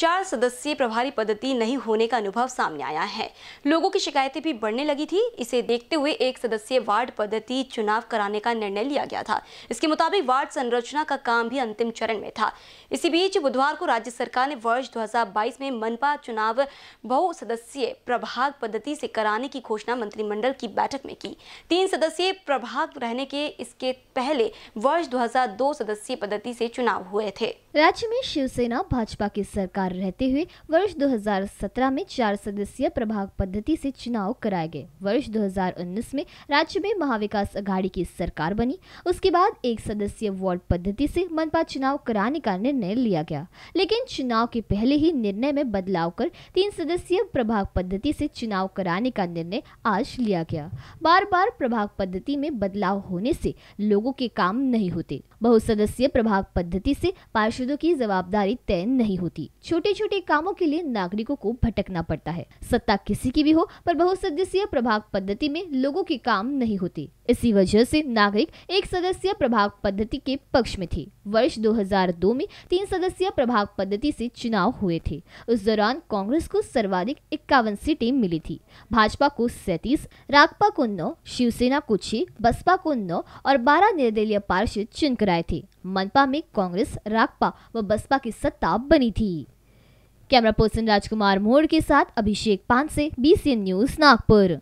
चार सदस्यीय प्रभारी पद्धति नहीं होने का अनुभव सामने आया है लोगों की शिकायतें भी बढ़ने लगी थी इसे देखते हुए एक सदस्यीय वार्ड पद्धति चुनाव कराने का निर्णय लिया गया था इसके मुताबिक वार्ड संरचना का काम भी अंतिम चरण में था इसी बीच बुधवार को राज्य सरकार ने वर्ष दो में मनपा चुनाव बहुसदस्यीय प्रभाग पद्धति से कराने की घोषणा मंत्रिमंडल की बैठक में की तीन सदस्यीय प्रभाग रहने के इसके पहले वर्ष दो सदस्यीय पद्धति से चुनाव हुए थे राज्य में शिवसेना भाजपा की सरकार जिम्मेदार रहते हुए वर्ष 2017 में चार सदस्यीय प्रभाग पद्धति से चुनाव कराए गए वर्ष 2019 में राज्य में महाविकास अघाड़ी की सरकार बनी उसके बाद एक सदस्यीय वार्ड पद्धति से मनपा चुनाव कराने का निर्णय लिया गया लेकिन चुनाव के पहले ही निर्णय में बदलाव कर तीन सदस्यीय प्रभाग पद्धति से चुनाव कराने का निर्णय आज लिया गया बार बार प्रभाग पद्धति में बदलाव होने से लोगों के काम नहीं होते बहुसदस्यीय प्रभाग पद्धति से पार्षदों की जवाबदारी तय नहीं होती छोटे छोटे कामों के लिए नागरिकों को भटकना पड़ता है सत्ता किसी की भी हो पर बहुसदस्यीय प्रभाग पद्धति में लोगों के काम नहीं होते इसी वजह से नागरिक एक सदस्य प्रभाग पद्धति के पक्ष में थे वर्ष 2002 में तीन सदस्य प्रभाग पद्धति से चुनाव हुए थे उस दौरान कांग्रेस को सर्वाधिक इक्यावन सीटें मिली थी भाजपा को सैतीस रागपा को नौ शिवसेना को छह बसपा को नौ और बारह निर्दलीय पार्षद चुन कराए थे मनपा में कांग्रेस रागपा व बसपा की सत्ता बनी थी कैमरा पर्सन राजकुमार मोड़ के साथ अभिषेक पांच से बीसीएन न्यूज नागपुर